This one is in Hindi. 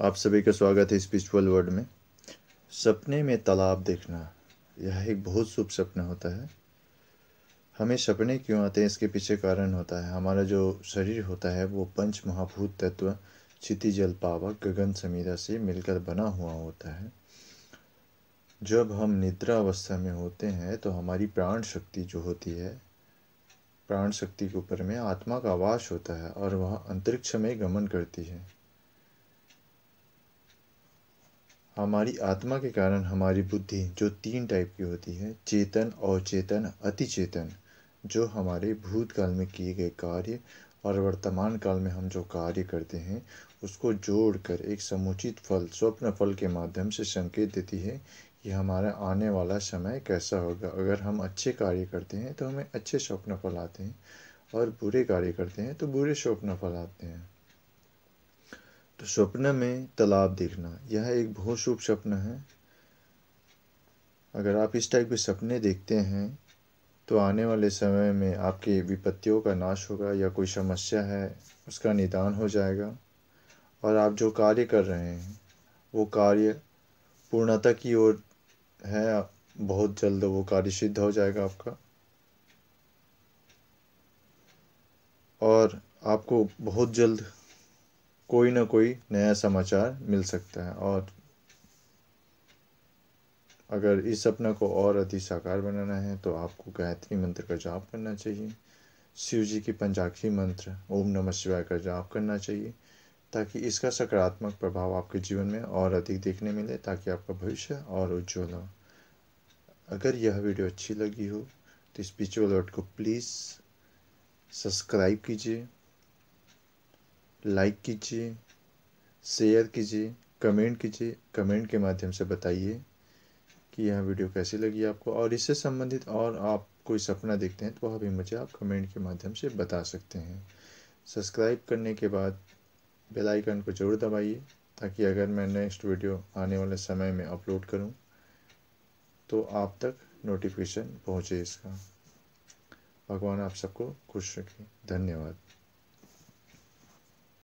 आप सभी का स्वागत है स्पिरिचुअल वर्ल्ड में सपने में तालाब देखना यह एक बहुत शुभ सपना होता है हमें सपने क्यों आते हैं इसके पीछे कारण होता है हमारा जो शरीर होता है वो पंच महाभूत तत्व क्षिति जल पावक गगन समीरा से मिलकर बना हुआ होता है जब हम निद्रा अवस्था में होते हैं तो हमारी प्राण शक्ति जो होती है प्राण शक्ति के ऊपर में आत्मा का आवास होता है और वह अंतरिक्ष में गमन करती है हमारी आत्मा के कारण हमारी बुद्धि जो तीन टाइप की होती है चेतन अवचेतन अतिचेतन जो हमारे भूतकाल में किए गए कार्य और वर्तमान काल में हम जो कार्य करते हैं उसको जोड़कर एक समुचित फल स्वप्न फल के माध्यम से संकेत देती है कि हमारा आने वाला समय कैसा होगा अगर हम अच्छे कार्य करते हैं तो हमें अच्छे स्वप्न फल आते हैं और बुरे कार्य करते हैं तो बुरे स्वप्न फल आते हैं तो स्वप्न में तालाब देखना यह एक बहुत शुभ स्वप्न है अगर आप इस टाइप के सपने देखते हैं तो आने वाले समय में आपकी विपत्तियों का नाश होगा या कोई समस्या है उसका निदान हो जाएगा और आप जो कार्य कर रहे हैं वो कार्य पूर्णता की ओर है बहुत जल्द वो कार्य सिद्ध हो जाएगा आपका और आपको बहुत जल्द कोई ना कोई नया समाचार मिल सकता है और अगर इस सपना को और अति साकार बनाना है तो आपको गायत्री मंत्र का जाप करना चाहिए शिव जी की पंचाक्षी मंत्र ओम नमः शिवाय का जाप करना चाहिए ताकि इसका सकारात्मक प्रभाव आपके जीवन में और अधिक देखने मिले ताकि आपका भविष्य और उज्जवल हो अगर यह वीडियो अच्छी लगी हो तो स्पिरिचुअल वर्ड को प्लीज़ सब्सक्राइब कीजिए लाइक कीजिए शेयर कीजिए कमेंट कीजिए कमेंट के माध्यम से बताइए कि यह वीडियो कैसी लगी आपको और इससे संबंधित और आप कोई सपना देखते हैं तो वह भी मुझे आप कमेंट के माध्यम से बता सकते हैं सब्सक्राइब करने के बाद बेल आइकन को ज़रूर दबाइए ताकि अगर मैं नेक्स्ट वीडियो आने वाले समय में अपलोड करूं तो आप तक नोटिफिकेशन पहुंचे इसका भगवान आप सबको खुश रखें धन्यवाद